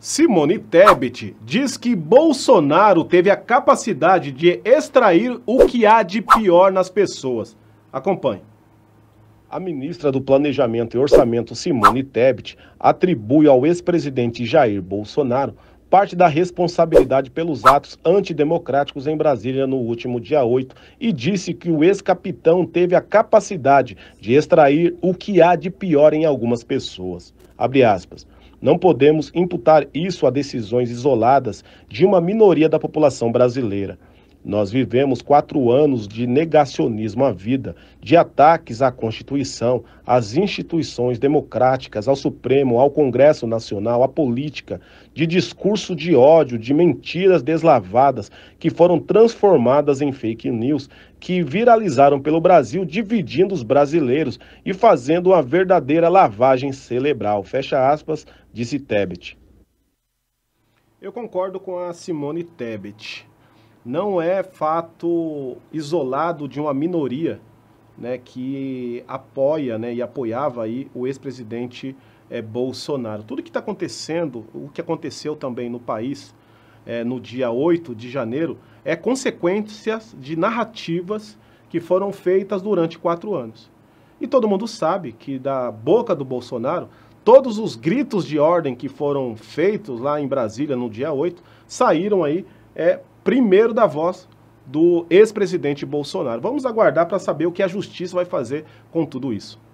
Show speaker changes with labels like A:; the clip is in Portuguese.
A: Simone Tebet diz que Bolsonaro teve a capacidade de extrair o que há de pior nas pessoas. Acompanhe. A ministra do Planejamento e Orçamento, Simone Tebet, atribui ao ex-presidente Jair Bolsonaro parte da responsabilidade pelos atos antidemocráticos em Brasília no último dia 8 e disse que o ex-capitão teve a capacidade de extrair o que há de pior em algumas pessoas. Abre aspas. Não podemos imputar isso a decisões isoladas de uma minoria da população brasileira. Nós vivemos quatro anos de negacionismo à vida, de ataques à Constituição, às instituições democráticas, ao Supremo, ao Congresso Nacional, à política, de discurso de ódio, de mentiras deslavadas que foram transformadas em fake news, que viralizaram pelo Brasil, dividindo os brasileiros e fazendo uma verdadeira lavagem cerebral. Fecha aspas, disse Tebet. Eu concordo com a Simone Tebet não é fato isolado de uma minoria né, que apoia né, e apoiava aí o ex-presidente é, Bolsonaro. Tudo que está acontecendo, o que aconteceu também no país é, no dia 8 de janeiro, é consequência de narrativas que foram feitas durante quatro anos. E todo mundo sabe que da boca do Bolsonaro, todos os gritos de ordem que foram feitos lá em Brasília no dia 8 saíram aí é, primeiro da voz do ex-presidente Bolsonaro. Vamos aguardar para saber o que a justiça vai fazer com tudo isso.